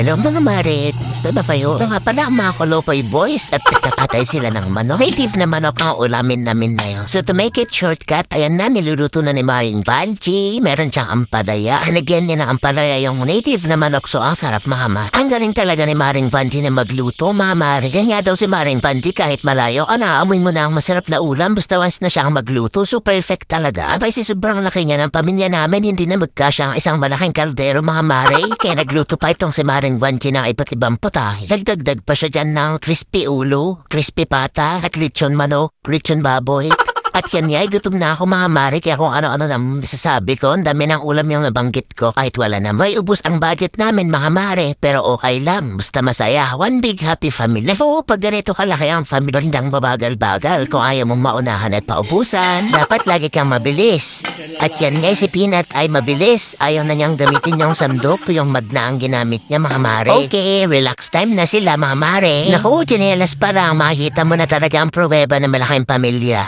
Hello mga marit, gusto ba kayo? Ito nga pala ang mga Kolopoy boys at kakatay sila ng manok. Native na manok ang ulamin namin ngayon. So to make it shortcut, ayan na, niluluto na ni Maring Valchi. Meron siyang ampalaya. And again, yun ang ampalaya yung native na manok. So ang sarap mahama. Ang galing talaga ni Maring Valchi na magluto, mga marit. Yan daw si Maring Valchi kahit malayo. Ang naamoy mo na ang masarap na ulam basta once na siya magluto. So perfect talaga. Abay si sobrang laki niya ng pamilya namin, hindi na magkasya ang isang malaking kaldero, mga mare. Kaya nagluto pa itong si Maring ng wanchi na iba't ibang putahe. Dagdagdag pa siya dyan ng crispy ulo, crispy pata, at lechon manok, lechon baboy. At yan niya, eh, gutom na ako mga mare, kaya kung ano-ano na sasabi ko, ang dami ng ulam yung nabanggit ko. Kahit wala na, may ubus ang budget namin mga mare, pero okay lang, basta masaya. One big happy family. Oo, pag ganito kalaki ang family, bandang babagal-bagal. Kung ayaw mong maunahan at paubusan, dapat lagi kang mabilis. At yan nga, si Peanut ay mabilis. Ayaw na niyang gamitin yung sandok, yung mad na ang ginamit niya mga mare. Okay, relax time na sila mga mare. Naku, chinelas pa lang, makikita mo na talaga ang pruweba ng malaking pamilya.